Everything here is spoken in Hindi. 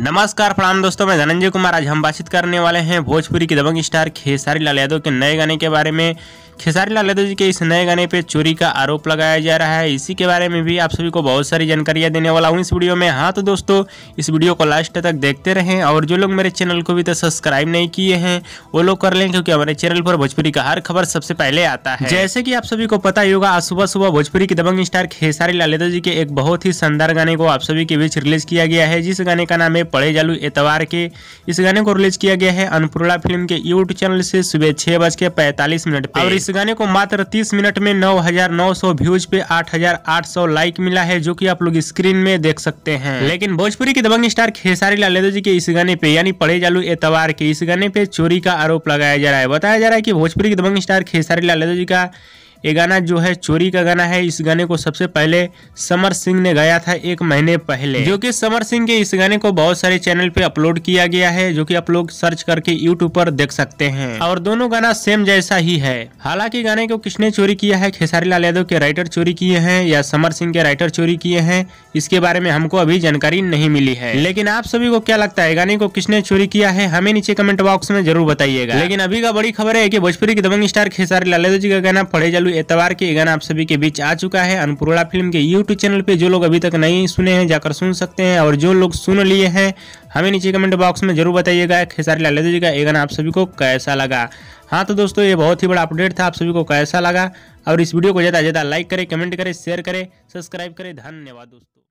नमस्कार प्रणाम दोस्तों मैं धनंजय कुमार आज हम बातचीत करने वाले हैं भोजपुरी के दबंग स्टार खेसारी लाल यादव के नए गाने के बारे में खेसारी लाल यादव जी के इस नए गाने पर चोरी का आरोप लगाया जा रहा है इसी के बारे में भी आप सभी को बहुत सारी जानकारियाँ देने वाला हूँ इस वीडियो में हाँ तो दोस्तों इस वीडियो को लास्ट तक देखते रहें और जो लोग मेरे चैनल को भी तो सब्सक्राइब नहीं किए हैं वो लोग कर लें क्योंकि हमारे चैनल पर भोजपुरी का हर खबर सबसे पहले आता है जैसे कि आप सभी को पता ही होगा आज सुबह सुबह भोजपुरी की दबंग स्टार खेसारी लाल यादव जी के एक बहुत ही शानदार गाने को आप सभी के बीच रिलीज किया गया है जिस गाने का नाम है पड़े जालू एतवार के इस गाने को रिलीज किया गया है अनपुरला फिल्म के यूट्यूब चैनल से सुबह छह बज के पैंतालीस मिनट पर इस गाने को मात्र 30 मिनट में 9,900 व्यूज पे 8,800 लाइक मिला है जो कि आप लोग स्क्रीन में देख सकते हैं लेकिन भोजपुरी के दबंग स्टार खेसारी लाल यादव जी के इस गाने पे यानी पड़े जालू एतवार के इस गाने पे चोरी का आरोप लगाया जा रहा है बताया जा रहा है की भोजपुरी के दबंग स्टार खेसारी लाल यादव जी का ये गाना जो है चोरी का गाना है इस गाने को सबसे पहले समर सिंह ने गाया था एक महीने पहले जो कि समर सिंह के इस गाने को बहुत सारे चैनल पे अपलोड किया गया है जो कि आप लोग सर्च करके यूट्यूब पर देख सकते हैं और दोनों गाना सेम जैसा ही है हालांकि गाने को किसने चोरी किया है खेसारी लाल यादव के राइटर चोरी किए हैं या समर सिंह के राइटर चोरी किए हैं इसके बारे में हमको अभी जानकारी नहीं मिली है लेकिन आप सभी को क्या लगता है गाने को किसने चोरी किया है हमें नीचे कमेंट बॉक्स में जरूर बताइएगा लेकिन अभी का बड़ी खबर है की भोजपुरी के दबंग स्टार खेसारी लाल यादव जी का गाना फड़े जालू एतवार के गाना आप सभी के बीच आ चुका है अनपुरोड़ा फिल्म के यूट्यूब चैनल पे जो लोग अभी तक नहीं सुने हैं जाकर सुन सकते हैं और जो लोग सुन लिए हैं हमें नीचे कमेंट बॉक्स में जरूर बताइएगा खेसारी लाल जी का ये गाना आप सभी को कैसा लगा हाँ तो दोस्तों ये बहुत ही बड़ा अपडेट था आप सभी को कैसा लगा और इस वीडियो को ज़्यादा ज़्यादा लाइक करें कमेंट करें शेयर करें सब्सक्राइब करें धन्यवाद दोस्तों